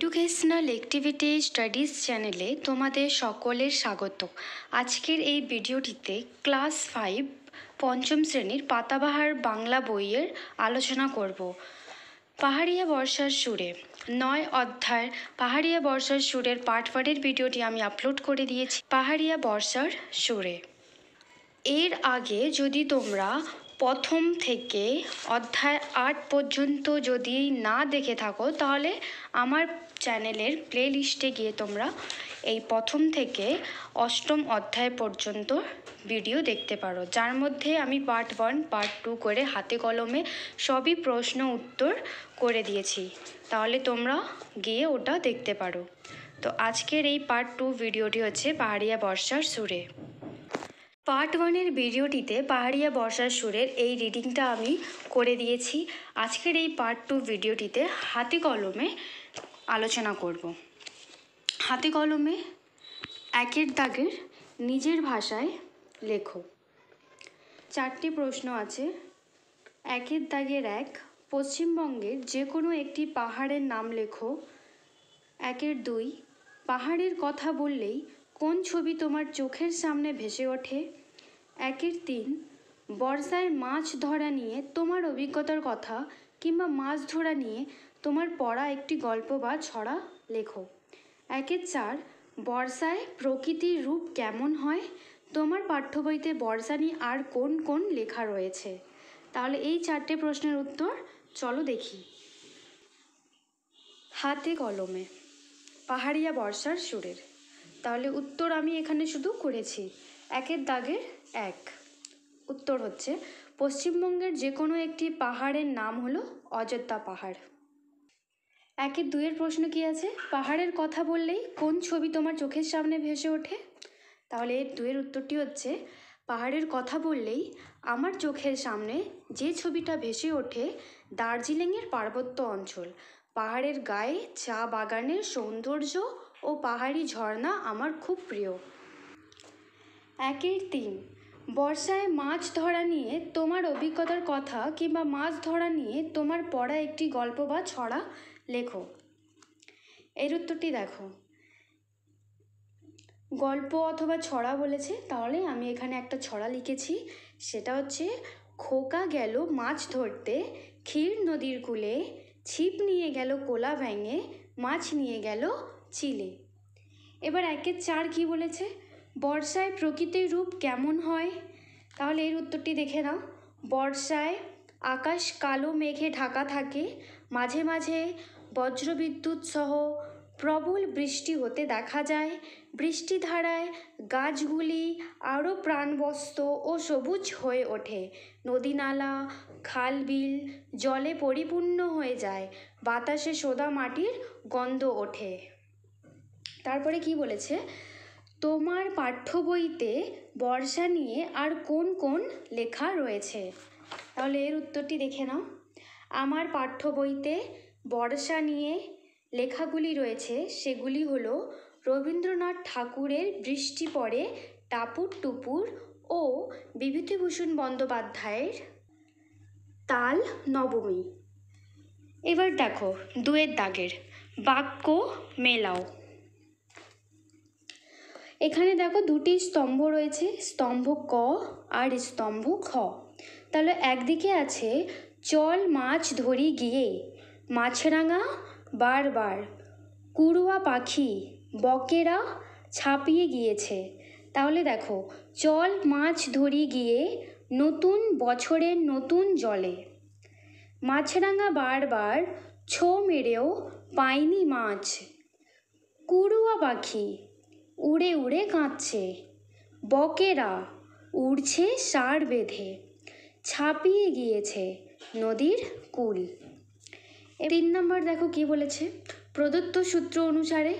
educational activity studies চ্যানেলে তোমাদের সকলের স্বাগত আজকের এই ভিডিওটিতে ক্লাস ফাইভ পঞ্চম শ্রেণীর পাতাবাহার বাংলা বইয়ের আলোচনা করব পাহাড়িয়া বর্ষার সুরে নয় অধ্যায় পাহাড়িয়া বর্ষার সুরের পার্ট ভিডিওটি আমি আপলোড করে দিয়েছি পাহাড়িয়া বর্ষার সুরে এর আগে যদি তোমরা প্রথম থেকে অধ্যায় আট পর্যন্ত যদি না দেখে থাকো তাহলে আমার চ্যানেলের প্লে লিস্টে গিয়ে তোমরা এই প্রথম থেকে অষ্টম অধ্যায় পর্যন্ত ভিডিও দেখতে পারো যার মধ্যে আমি পার্ট ওয়ান পার্ট টু করে হাতে কলমে সবই প্রশ্ন উত্তর করে দিয়েছি তাহলে তোমরা গিয়ে ওটা দেখতে পারো তো আজকের এই পার্ট টু ভিডিওটি হচ্ছে পাহাড়িয়া বর্ষার সুরে পার্ট ওয়ানের ভিডিওটিতে পাহাড়িয়া বর্ষার সুরের এই রিডিংটা আমি করে দিয়েছি আজকের এই পার্ট টু ভিডিওটিতে হাতে কলমে আলোচনা করব হাতে কলমে একের দাগের নিজের ভাষায় লেখো চারটি প্রশ্ন আছে একের দাগের এক পশ্চিমবঙ্গের যে কোনো একটি পাহাড়ের নাম লেখো একের দুই পাহাড়ের কথা বললেই কোন ছবি তোমার চোখের সামনে ভেসে ওঠে একের তিন বর্ষায় মাছ ধরা নিয়ে তোমার অভিজ্ঞতার কথা কিংবা মাছ ধরা নিয়ে তোমার পড়া একটি গল্প বা ছড়া লেখো একে চার বর্ষায় প্রকৃতির রূপ কেমন হয় তোমার পাঠ্য বইতে বর্ষা নিয়ে আর কোন কোন লেখা রয়েছে তাহলে এই চারটে প্রশ্নের উত্তর চলো দেখি হাতে কলমে পাহাড়িয়া বর্ষার সুরের তাহলে উত্তর আমি এখানে শুধু করেছি একের দাগের এক উত্তর হচ্ছে পশ্চিমবঙ্গের যে কোনো একটি পাহাড়ের নাম হলো অযোধ্যা পাহাড় একের দুয়ের প্রশ্ন কি আছে পাহাড়ের কথা বললেই কোন ছবি তোমার চোখের সামনে ভেসে ওঠে তাহলে এর দুয়ের উত্তরটি হচ্ছে পাহাড়ের কথা বললেই আমার চোখের সামনে যে ছবিটা ভেসে ওঠে দার্জিলিংয়ের পার্বত্য অঞ্চল পাহাড়ের গায়ে চা বাগানের সৌন্দর্য ও পাহাড়ি ঝর্ণা আমার খুব প্রিয় একের তিন বর্ষায় মাছ ধরা নিয়ে তোমার অভিজ্ঞতার কথা কিংবা মাছ ধরা নিয়ে তোমার পড়া একটি গল্প বা ছড়া লেখো এর উত্তরটি দেখো গল্প অথবা ছড়া বলেছে তাহলে আমি এখানে একটা ছড়া লিখেছি সেটা হচ্ছে খোকা গেল মাছ ধরতে ক্ষীর নদীর কূলে ছিপ নিয়ে গেল কোলা ভেঙে মাছ নিয়ে গেল চিলে এবার একের চার কি বলেছে বর্ষায় প্রকৃতির রূপ কেমন হয় তাহলে এর উত্তরটি দেখে নাও বর্ষায় আকাশ কালো মেঘে ঢাকা থাকে মাঝে মাঝে বজ্রবিদ্যুৎ সহ প্রবল বৃষ্টি হতে দেখা যায় বৃষ্টিধারায় গাছগুলি আরও প্রাণবস্ত ও সবুজ হয়ে ওঠে নদীনালা খাল বিল জলে পরিপূর্ণ হয়ে যায় বাতাসে সোদা মাটির গন্ধ ওঠে তারপরে কি বলেছে তোমার পাঠ্য বইতে বর্ষা নিয়ে আর কোন কোন লেখা রয়েছে তাহলে এর উত্তরটি দেখে নাও আমার পাঠ্য বইতে বর্ষা নিয়ে লেখাগুলি রয়েছে সেগুলি হল রবীন্দ্রনাথ ঠাকুরের বৃষ্টি পড়ে টাপুর টুপুর ও বিভূতিভূষণ বন্দ্যোপাধ্যায়ের তাল নবমী এবার দেখো দুয়ের দাগের বাক্য মেলাও এখানে দেখো দুটি স্তম্ভ রয়েছে স্তম্ভ ক আর স্তম্ভ খ তাহলে একদিকে আছে চল মাছ ধরি গিয়ে মাছরাঙা বারবার কুড়ুয়া পাখি বকেরা ছাপিয়ে গিয়েছে তাহলে দেখো চল মাছ ধরি গিয়ে নতুন বছরের নতুন জলে মাছরাঙা বারবার ছো মেরেও পায়নি মাছ কুড়ুয়া পাখি উড়ে উড়ে কাঁদছে বকেরা উড়ছে সার বেঁধে ছাপিয়ে গিয়েছে নদীর কূল তিন নম্বর দেখো কি বলেছে প্রদত্ত সূত্র অনুসারে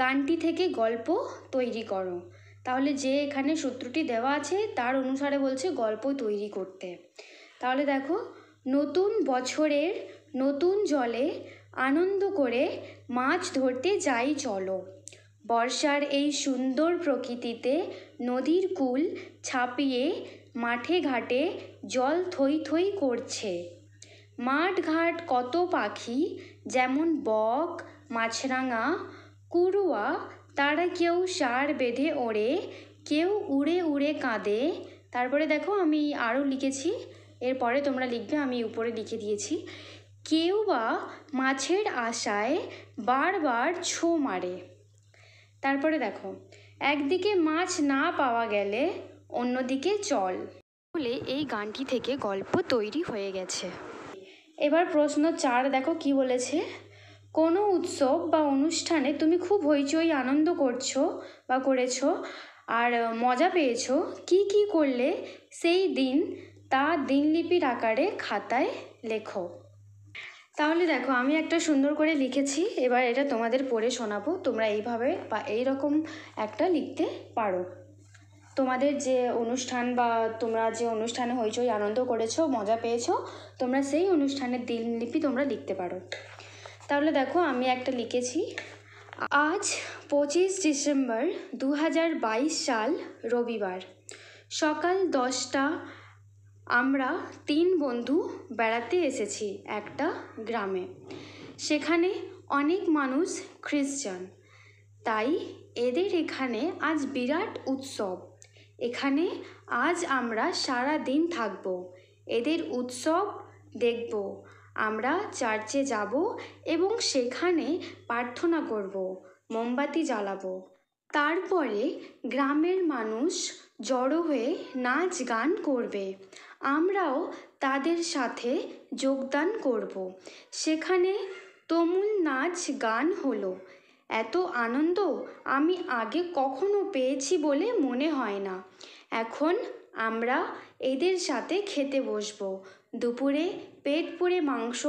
গানটি থেকে গল্প তৈরি করো তাহলে যে এখানে সূত্রটি দেওয়া আছে তার অনুসারে বলছে গল্প তৈরি করতে তাহলে দেখো নতুন বছরের নতুন জলে আনন্দ করে মাছ ধরতে যাই চলো বর্ষার এই সুন্দর প্রকৃতিতে নদীর কুল ছাপিয়ে মাঠে ঘাটে জল থই থই করছে মাঠঘাট কত পাখি যেমন বক মাছরাঙা কুরুয়া তারা কেউ সার বেঁধে ওড়ে কেউ উড়ে উড়ে কাঁদে তারপরে দেখো আমি আরও লিখেছি এরপরে তোমরা লিখবে আমি উপরে লিখে দিয়েছি কেউ বা মাছের আশায় বারবার ছো মারে তারপরে দেখো একদিকে মাছ না পাওয়া গেলে অন্যদিকে চল বলে এই গানটি থেকে গল্প তৈরি হয়ে গেছে এবার প্রশ্ন চার দেখো কি বলেছে কোনো উৎসব বা অনুষ্ঠানে তুমি খুব হইচই আনন্দ করছো বা করেছো আর মজা পেয়েছো কি কি করলে সেই দিন তা দিনলিপির আকারে খাতায় লেখো তাহলে দেখো আমি একটা সুন্দর করে লিখেছি এবার এটা তোমাদের পড়ে শোনাবো তোমরা এইভাবে বা এইরকম একটা লিখতে পারো তোমাদের যে অনুষ্ঠান বা তোমরা যে অনুষ্ঠানে হইচই আনন্দ করেছো মজা পেয়েছো তোমরা সেই অনুষ্ঠানের দিনলিপি তোমরা লিখতে পারো তাহলে দেখো আমি একটা লিখেছি আজ পঁচিশ ডিসেম্বর দু সাল রবিবার সকাল দশটা আমরা তিন বন্ধু বেড়াতে এসেছি একটা গ্রামে সেখানে অনেক মানুষ খ্রিশ্চান তাই এদের এখানে আজ বিরাট উৎসব এখানে আজ আমরা সারা দিন থাকব এদের উৎসব দেখব আমরা চার্চে যাব এবং সেখানে প্রার্থনা করব মোমবাতি জ্বালাবো তারপরে গ্রামের মানুষ জড়ো হয়ে নাচ গান করবে আমরাও তাদের সাথে যোগদান করব সেখানে তুমুল নাচ গান হলো এত আনন্দ আমি আগে কখনো পেয়েছি বলে মনে হয় না এখন আমরা এদের সাথে খেতে বসবো দুপুরে পেট পুড়ে মাংস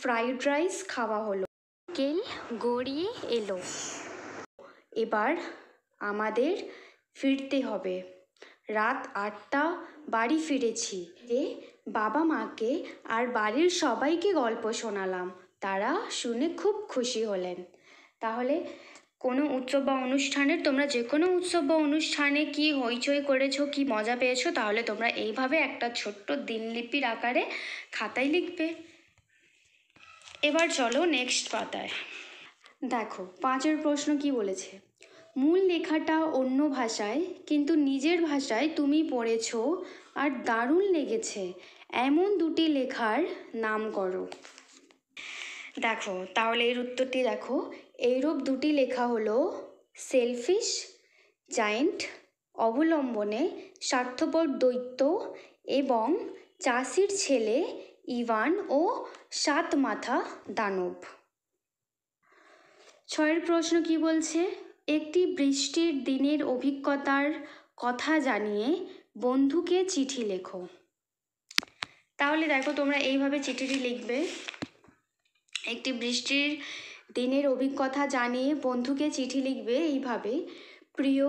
ফ্রাইড রাইস খাওয়া হলো কেল গড়িয়ে এলো এবার আমাদের ফিরতে হবে রাত আটটা বাড়ি ফিরেছি রে বাবা মাকে আর বাড়ির সবাইকে গল্প শোনালাম তারা শুনে খুব খুশি হলেন তাহলে কোনো উৎসব বা অনুষ্ঠানের তোমরা যে কোনো উৎসব বা অনুষ্ঠানে কী হইচই করেছো কী মজা পেয়েছো তাহলে তোমরা এইভাবে একটা ছোট্ট দিনলিপির আকারে খাতায় লিখবে এবার চলো নেক্সট পাতায় দেখো পাঁচের প্রশ্ন কি বলেছে মূল লেখাটা অন্য ভাষায় কিন্তু নিজের ভাষায় তুমি পড়েছো আর দারুণ লেগেছে এমন দুটি লেখার নাম করো দেখো তাহলে এর উত্তরটি দেখো এইরূপ দুটি লেখা হলো সেলফিশ জায়েন্ট অবলম্বনে স্বার্থপর দৈত্য এবং চাষির ছেলে ইভান ও সাত মাথা দানব ছয়ের প্রশ্ন কি বলছে একটি বৃষ্টির দিনের অভিজ্ঞতার কথা জানিয়ে বন্ধুকে চিঠি লেখো তাহলে দেখো তোমরা এইভাবে চিঠিটি লিখবে একটি বৃষ্টির দিনের অভিজ্ঞতা জানিয়ে বন্ধুকে চিঠি লিখবে এইভাবে প্রিয়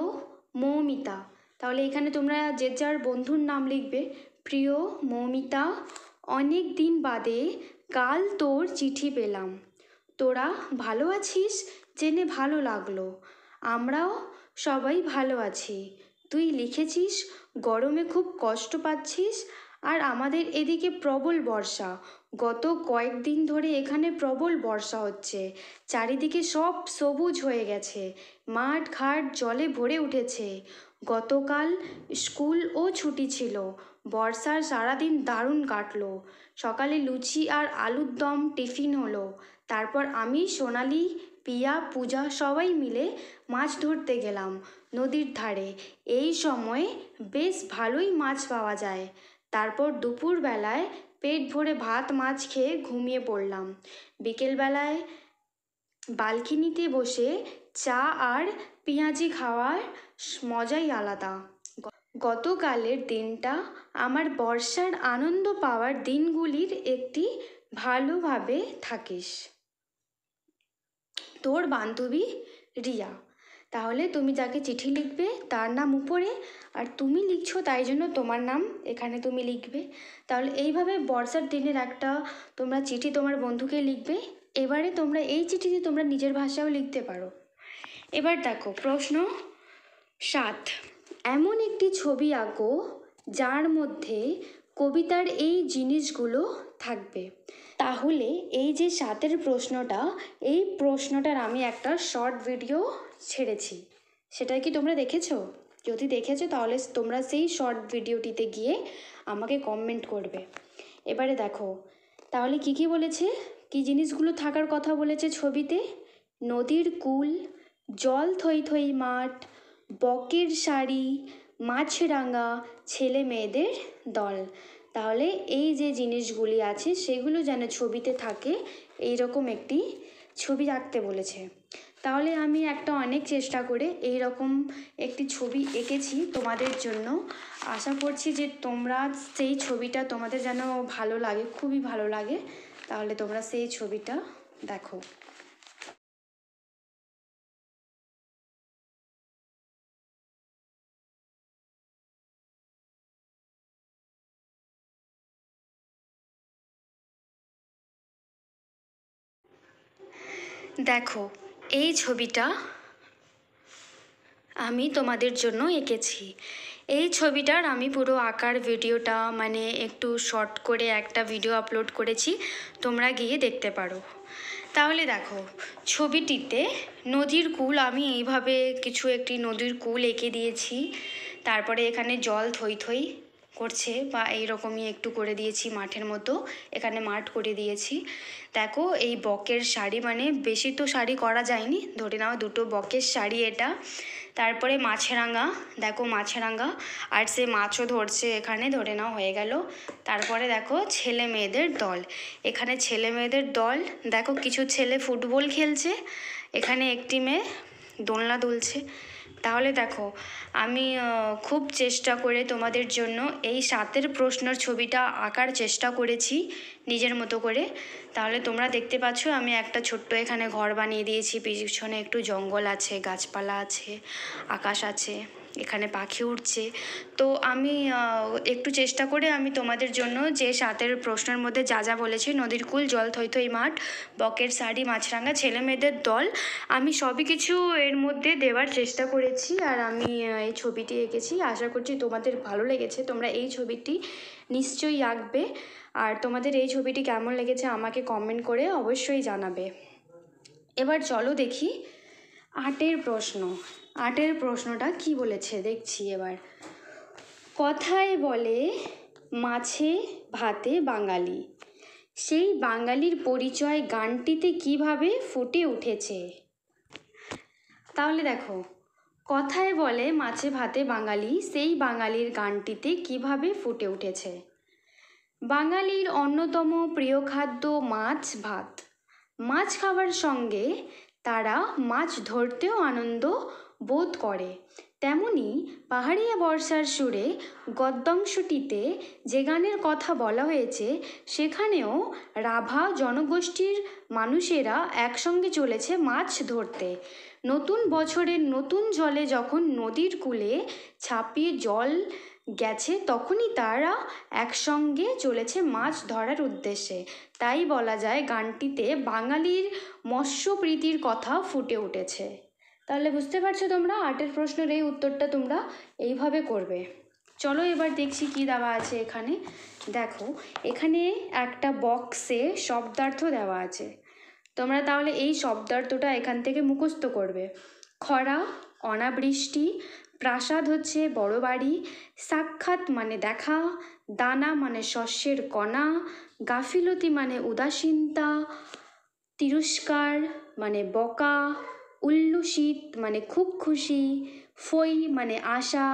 মৌমিতা তাহলে এখানে তোমরা যে যার বন্ধুর নাম লিখবে প্রিয় মৌমিতা অনেক দিন বাদে কাল তোর চিঠি পেলাম তোরা ভালো আছিস জেনে ভালো লাগলো আমরাও সবাই ভালো আছি তুই লিখেছিস গরমে খুব কষ্ট পাচ্ছিস আর আমাদের এদিকে প্রবল বর্ষা গত কয়েকদিন ধরে এখানে প্রবল বর্ষা হচ্ছে চারিদিকে সব সবুজ হয়ে গেছে মাঠ ঘাট জলে ভরে উঠেছে গতকাল স্কুল ও ছুটি ছিল বর্ষার সারাদিন দারুণ কাটলো সকালে লুচি আর আলুর দম টিফিন হলো তারপর আমি সোনালি পিয়া পূজা সবাই মিলে মাছ ধরতে গেলাম নদীর ধারে এই সময়ে বেশ ভালোই মাছ পাওয়া যায় তারপর দুপুরবেলায় পেট ভরে ভাত মাছ খেয়ে ঘুমিয়ে পড়লাম বিকেলবেলায় বালকিনিতে বসে চা আর পেঁয়াজি খাওয়ার মজাই আলাদা গতকালের দিনটা আমার বর্ষার আনন্দ পাওয়ার দিনগুলির একটি ভালোভাবে থাকিস তোর বান্ধবী রিয়া তাহলে তুমি যাকে চিঠি লিখবে তার নাম উপরে আর তুমি লিখছো তাই জন্য তোমার নাম এখানে তুমি লিখবে তাহলে এইভাবে বর্ষার দিনের একটা তোমরা চিঠি তোমার বন্ধুকে লিখবে এবারে তোমরা এই চিঠিতে তোমরা নিজের ভাষাও লিখতে পারো এবার দেখো প্রশ্ন সাত এমন একটি ছবি আঁকো যার মধ্যে কবিতার এই জিনিসগুলো থাকবে তাহলে এই যে সাতের প্রশ্নটা এই প্রশ্নটার আমি একটা শর্ট ভিডিও ছেড়েছি সেটা কি তোমরা দেখেছো যদি দেখেছো তাহলে তোমরা সেই শর্ট ভিডিওটিতে গিয়ে আমাকে কমেন্ট করবে এবারে দেখো তাহলে কি কি বলেছে কি জিনিসগুলো থাকার কথা বলেছে ছবিতে নদীর কুল জল থই থই মাঠ বকের শাড়ি মাছরাঙা ছেলে মেয়েদের দল তাহলে এই যে জিনিসগুলি আছে সেগুলো যেন ছবিতে থাকে এই রকম একটি ছবি আঁকতে বলেছে তাহলে আমি একটা অনেক চেষ্টা করে এই রকম একটি ছবি এঁকেছি তোমাদের জন্য আশা করছি যে তোমরা সেই ছবিটা তোমাদের যেন ভালো লাগে খুবই ভালো লাগে তাহলে তোমরা সেই ছবিটা দেখো দেখো এই ছবিটা আমি তোমাদের জন্য এঁকেছি এই ছবিটার আমি পুরো আঁকার ভিডিওটা মানে একটু শর্ট করে একটা ভিডিও আপলোড করেছি তোমরা গিয়ে দেখতে পারো তাহলে দেখো ছবিটিতে নদীর কুল আমি এইভাবে কিছু একটি নদীর কুল এঁকে দিয়েছি তারপরে এখানে জল থই থই করছে বা এই রকমই একটু করে দিয়েছি মাঠের মতো এখানে মাঠ করে দিয়েছি দেখো এই বকের শাড়ি মানে বেশি তো শাড়ি করা যায়নি ধরে নাও দুটো বকের শাড়ি এটা তারপরে মাছেরাঙ্গা দেখো মাছেরাঙ্গা আর সে মাছও ধরছে এখানে ধরে নাও হয়ে গেল তারপরে দেখো ছেলে মেয়েদের দল এখানে ছেলে মেয়েদের দল দেখো কিছু ছেলে ফুটবল খেলছে এখানে একটি মেয়ে দোলনা দুলছে তাহলে দেখো আমি খুব চেষ্টা করে তোমাদের জন্য এই সাতের প্রশ্নর ছবিটা আঁকার চেষ্টা করেছি নিজের মতো করে তাহলে তোমরা দেখতে পাচ্ছ আমি একটা ছোট্ট এখানে ঘর বানিয়ে দিয়েছি পিছনে একটু জঙ্গল আছে গাছপালা আছে আকাশ আছে এখানে পাখি উঠছে তো আমি একটু চেষ্টা করে আমি তোমাদের জন্য যে সাতের প্রশ্নের মধ্যে যা যা বলেছি নদীর কুল জল থৈথই মাঠ বকের শাড়ি মাছরাঙা ছেলে মেয়েদের দল আমি সবই কিছু এর মধ্যে দেওয়ার চেষ্টা করেছি আর আমি এই ছবিটি এঁকেছি আশা করছি তোমাদের ভালো লেগেছে তোমরা এই ছবিটি নিশ্চয়ই আঁকবে আর তোমাদের এই ছবিটি কেমন লেগেছে আমাকে কমেন্ট করে অবশ্যই জানাবে এবার চলো দেখি আটের প্রশ্ন আটের প্রশ্নটা কি বলেছে দেখছি এবার কথায় বলে মাছে ভাতে বাঙালি সেই বাঙালির পরিচয় গানটিতে কিভাবে ফুটে উঠেছে তাহলে দেখো কথায় বলে মাছে ভাতে বাঙালি সেই বাঙালির গানটিতে কিভাবে ফুটে উঠেছে বাঙালির অন্যতম প্রিয় খাদ্য মাছ ভাত মাছ খাওয়ার সঙ্গে তারা মাছ ধরতেও আনন্দ বোধ করে তেমনি পাহাড়িয়া বর্ষার সুরে গদ্যাংশটিতে যে গানের কথা বলা হয়েছে সেখানেও রাভা জনগোষ্ঠীর মানুষেরা একসঙ্গে চলেছে মাছ ধরতে নতুন বছরের নতুন জলে যখন নদীর কূলে ছাপিয়ে জল গেছে তখনই তারা একসঙ্গে চলেছে মাছ ধরার উদ্দেশ্যে তাই বলা যায় গানটিতে বাঙালির মৎস্যপ্রীতির কথা ফুটে উঠেছে তাহলে বুঝতে পারছো তোমরা আটের প্রশ্নের এই উত্তরটা তোমরা এইভাবে করবে চলো এবার দেখছি কি দেওয়া আছে এখানে দেখো এখানে একটা বক্সে শব্দার্থ দেওয়া আছে তোমরা তাহলে এই শব্দার্থটা এখান থেকে মুখস্থ করবে খরা অনাবৃষ্টি প্রাসাদ হচ্ছে বড় বাড়ি সাক্ষাৎ মানে দেখা দানা মানে শস্যের কণা গাফিলতি মানে উদাসীনতা তিরস্কার মানে বকা উল্লুসিত মানে খুব খুশি ফৈ মানে আশা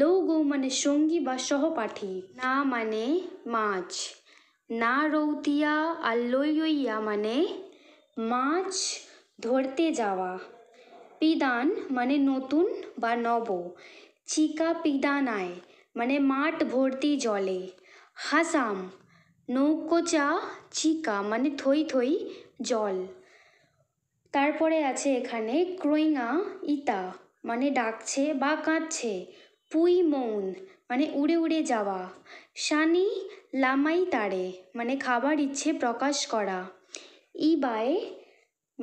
লৌগো মানে সঙ্গী বা সহপাঠী না মানে মাছ না রৌতিয়া আর লইয়া মানে মাছ ধরতে যাওয়া পিদান মানে নতুন বা নব চিকা পিদানায় মানে মাঠ ভর্তি জলে হাসাম নৌকোচা চিকা মানে থই থই জল তারপরে আছে এখানে ক্রোয়িঙা ইতা মানে ডাকছে বা কাঁদছে পুই মৌন মানে উড়ে উড়ে যাওয়া সানি লামাই তারে মানে খাবার ইচ্ছে প্রকাশ করা ইবায়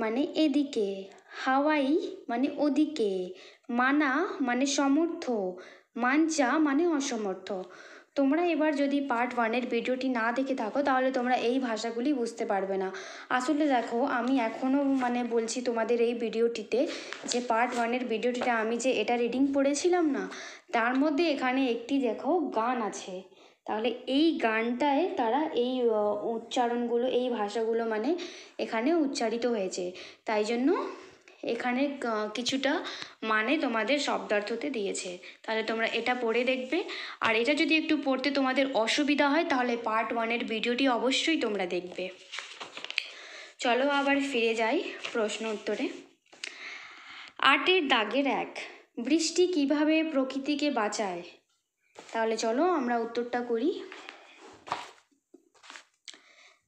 মানে এদিকে হাওয়াই মানে ওদিকে মানা মানে সমর্থ মানচা মানে অসমর্থ তোমরা এবার যদি পার্ট ওয়ানের ভিডিওটি না দেখে থাকো তাহলে তোমরা এই ভাষাগুলি বুঝতে পারবে না আসলে দেখো আমি এখনও মানে বলছি তোমাদের এই ভিডিওটিতে যে পার্ট ওয়ানের ভিডিওটিতে আমি যে এটা রিডিং পড়েছিলাম না তার মধ্যে এখানে একটি দেখো গান আছে তাহলে এই গানটায় তারা এই উচ্চারণগুলো এই ভাষাগুলো মানে এখানে উচ্চারিত হয়েছে তাই জন্য এখানে কিছুটা মানে তোমাদের শব্দার্থতে দিয়েছে তাহলে তোমরা এটা পড়ে দেখবে আর এটা যদি একটু পড়তে তোমাদের অসুবিধা হয় তাহলে পার্ট ওয়ানের ভিডিওটি অবশ্যই তোমরা দেখবে চলো আবার ফিরে যাই প্রশ্ন উত্তরে আটের দাগের এক বৃষ্টি কিভাবে প্রকৃতিকে বাঁচায় তাহলে চলো আমরা উত্তরটা করি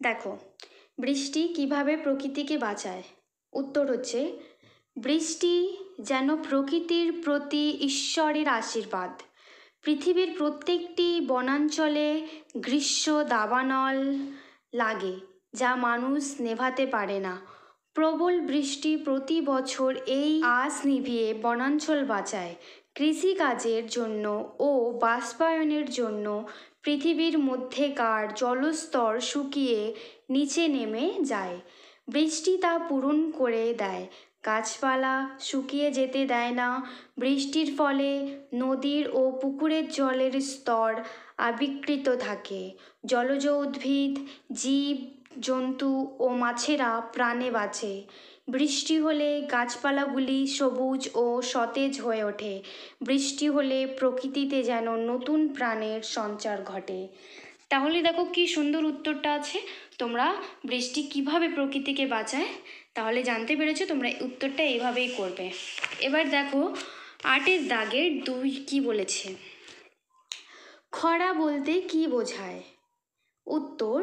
দেখো বৃষ্টি কিভাবে প্রকৃতিকে বাঁচায় উত্তর হচ্ছে বৃষ্টি যেন প্রকৃতির প্রতি ঈশ্বরের আশীর্বাদ পৃথিবীর প্রত্যেকটি বনাঞ্চলে গ্রীষ্ম দাবানল লাগে যা মানুষ নেভাতে পারে না প্রবল বৃষ্টি প্রতি বছর এই আঁশ নিভিয়ে বনাঞ্চল বাঁচায় কৃষিকাজের জন্য ও বাষ্পায়নের জন্য পৃথিবীর মধ্যেকার জলস্তর শুকিয়ে নিচে নেমে যায় বৃষ্টি তা পূরণ করে দেয় গাছপালা শুকিয়ে যেতে দেয় না বৃষ্টির ফলে নদীর ও পুকুরের জলের স্তর আবিকৃত থাকে জলজ উদ্ভিদ জীব জন্তু ও মাছেরা প্রাণে বাঁচে বৃষ্টি হলে গাছপালাগুলি সবুজ ও সতেজ হয়ে ওঠে বৃষ্টি হলে প্রকৃতিতে যেন নতুন প্রাণের সঞ্চার ঘটে তাহলে দেখো কি সুন্দর উত্তরটা আছে তোমরা বৃষ্টি কিভাবে প্রকৃতিকে বাঁচায় তাহলে জানতে পেরেছো তোমরা উত্তরটা এইভাবেই করবে এবার দেখো আটের দাগের দুই কি বলেছে খরা বলতে কি বোঝায় উত্তর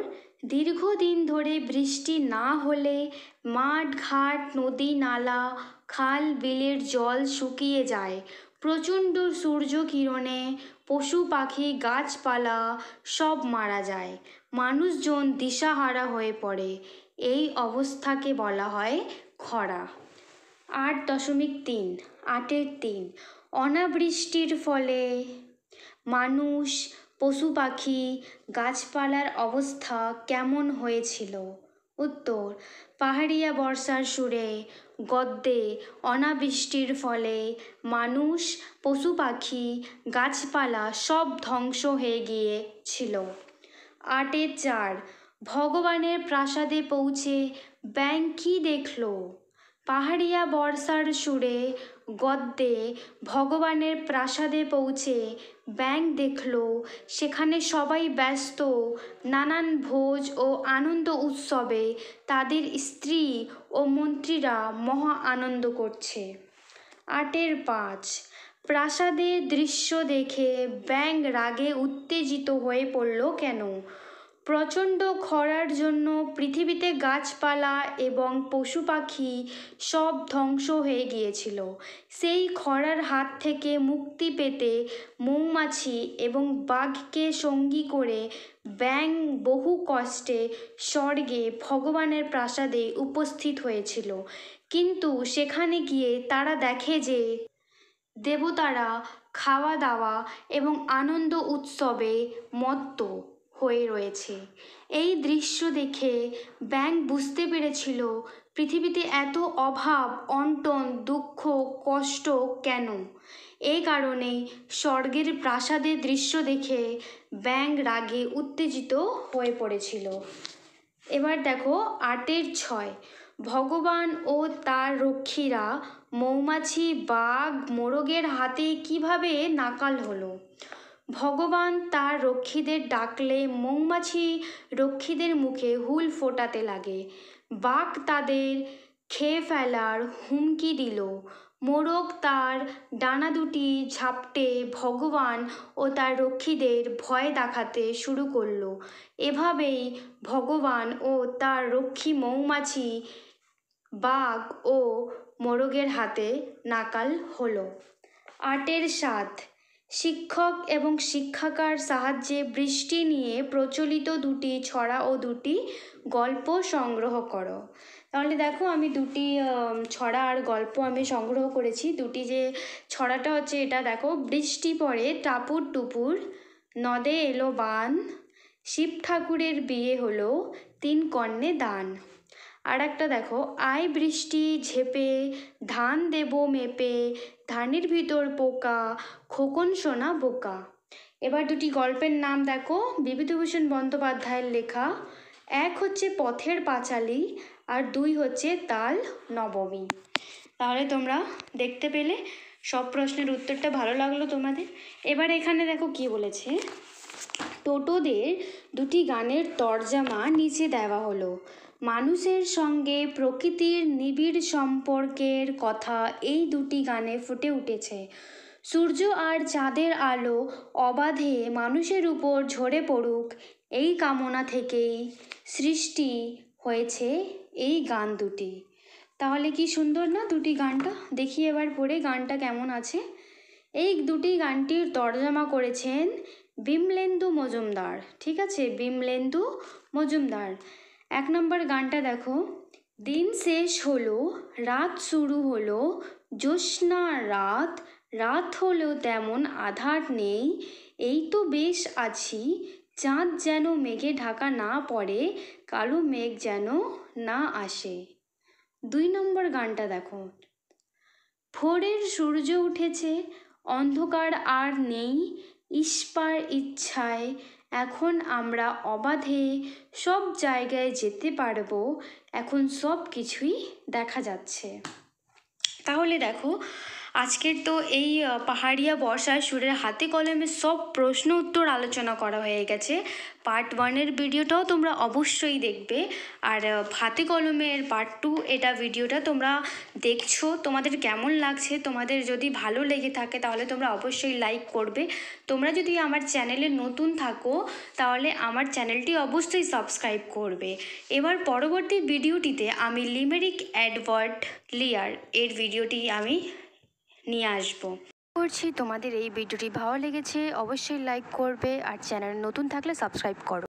দীর্ঘদিন ধরে বৃষ্টি না হলে মাঠ ঘাট নদী নালা খাল বিলের জল শুকিয়ে যায় প্রচণ্ড সূর্য কিরণে পশু পাখি গাছপালা সব মারা যায় মানুষজন দিশাহারা হয়ে পড়ে এই অবস্থাকে বলা হয় খরা আট দশমিক তিন আটের তিন অনাবৃষ্টির ফলে মানুষ পশু পাখি গাছপালার অবস্থা কেমন হয়েছিল উত্তর পাহাড়িয়া বর্ষার সুরে গদ্যে অনাবৃষ্টির ফলে মানুষ পশু পাখি গাছপালা সব ধ্বংস হয়ে গিয়েছিল আটে চার ভগবানের প্রাসাদে পৌঁছে ব্যাঙ কী দেখল পাহাড়িয়া বর্ষার সুরে গদ্যে ভগবানের প্রাসাদে পৌঁছে ব্যাঙ দেখল সেখানে সবাই ব্যস্ত নানান ভোজ ও আনন্দ উৎসবে তাদের স্ত্রী ও মন্ত্রীরা মহা আনন্দ করছে আটের পাঁচ প্রাসাদের দৃশ্য দেখে ব্যাঙ রাগে উত্তেজিত হয়ে পড়ল কেন প্রচণ্ড খরার জন্য পৃথিবীতে গাছপালা এবং পশু পাখি সব ধ্বংস হয়ে গিয়েছিল সেই খরার হাত থেকে মুক্তি পেতে মৌমাছি এবং বাঘকে সঙ্গী করে ব্যাং বহু কষ্টে স্বর্গে ভগবানের প্রাসাদে উপস্থিত হয়েছিল কিন্তু সেখানে গিয়ে তারা দেখে যে দেবতারা খাওয়া দাওয়া এবং আনন্দ উৎসবে মত্ত হয়ে রয়েছে এই দৃশ্য দেখে ব্যাঙ বুঝতে পেরেছিল পৃথিবীতে এত অভাব অন্টন দুঃখ কষ্ট কেন এই কারণেই স্বর্গের প্রাসাদের দৃশ্য দেখে ব্যাঙ রাগে উত্তেজিত হয়ে পড়েছিল এবার দেখো আটের ছয় ভগবান ও তার রক্ষীরা মৌমাছি বাঘ মোরগের হাতে কিভাবে নাকাল হলো ভগবান তার রক্ষীদের ডাকলে মৌমাছি রক্ষীদের মুখে হুল ফোটাতে লাগে বাঘ তাদের খেয়ে ফেলার হুমকি দিল মোরগ তার ডানা দুটি ঝাপটে ভগবান ও তার রক্ষীদের ভয় দেখাতে শুরু করল এভাবেই ভগবান ও তার রক্ষী মৌমাছি বাঘ ও মোরগের হাতে নাকাল হলো আটের সাথ শিক্ষক এবং শিক্ষাকার সাহায্যে বৃষ্টি নিয়ে প্রচলিত দুটি ছড়া ও দুটি গল্প সংগ্রহ করো তাহলে দেখো আমি দুটি ছড়া আর গল্প আমি সংগ্রহ করেছি দুটি যে ছড়াটা হচ্ছে এটা দেখো বৃষ্টি পড়ে টাপুর টুপুর নদে এলো বান শিব ঠাকুরের বিয়ে হলো তিন কর্ণে দান আর একটা দেখো আয় বৃষ্টি ঝেপে ধান দেব মেপে ধানের ভিতর পোকা খোকন সোনা বোকা এবার দুটি গল্পের নাম দেখো বিভূতিভূষণ বন্দ্যোপাধ্যায়ের লেখা এক হচ্ছে পথের পাঁচালী আর দুই হচ্ছে তাল নবমী তাহলে তোমরা দেখতে পেলে সব প্রশ্নের উত্তরটা ভালো লাগলো তোমাদের এবার এখানে দেখো কি বলেছে টোটোদের দুটি গানের তরজামা নিচে দেওয়া হলো মানুষের সঙ্গে প্রকৃতির নিবিড় সম্পর্কের কথা এই দুটি গানে ফুটে উঠেছে সূর্য আর চাঁদের আলো অবাধে মানুষের উপর ঝরে পড়ুক এই কামনা থেকেই সৃষ্টি হয়েছে এই গান দুটি তাহলে কি সুন্দর না দুটি গানটা দেখি এবার পরে গানটা কেমন আছে এই দুটি গানটির তরজমা করেছেন বিমলেন্দু মজুমদার ঠিক আছে বিমলেন্দু মজুমদার এক নম্বর গানটা দেখো দিন শেষ হলো রাত শুরু হলো জ্যোৎস্না রাত রাত হলো তেমন আধার নেই এই তো বেশ আছি চাঁদ যেন মেঘে ঢাকা না পড়ে কালো মেঘ যেন না আসে দুই নম্বর গানটা দেখো ভোরের সূর্য উঠেছে অন্ধকার আর নেই ইস্পার ইচ্ছায় এখন আমরা অবাধে সব জায়গায় যেতে পারবো এখন সব কিছুই দেখা যাচ্ছে তাহলে দেখো আজকের তো এই পাহাড়িয়া বর্ষার সুরের হাতে কলমে সব প্রশ্ন উত্তর আলোচনা করা হয়ে গেছে পার্ট ওয়ানের ভিডিওটাও তোমরা অবশ্যই দেখবে আর হাতে কলমের পার্ট টু এটা ভিডিওটা তোমরা দেখছো তোমাদের কেমন লাগছে তোমাদের যদি ভালো লেগে থাকে তাহলে তোমরা অবশ্যই লাইক করবে তোমরা যদি আমার চ্যানেলে নতুন থাকো তাহলে আমার চ্যানেলটি অবশ্যই সাবস্ক্রাইব করবে এবার পরবর্তী ভিডিওটিতে আমি লিমেরিক অ্যাডভার্ট লিয়ার এর ভিডিওটি আমি নিয়ে আসবো করছি তোমাদের এই ভিডিওটি ভালো লেগেছে অবশ্যই লাইক করবে আর চ্যানেল নতুন থাকলে সাবস্ক্রাইব করো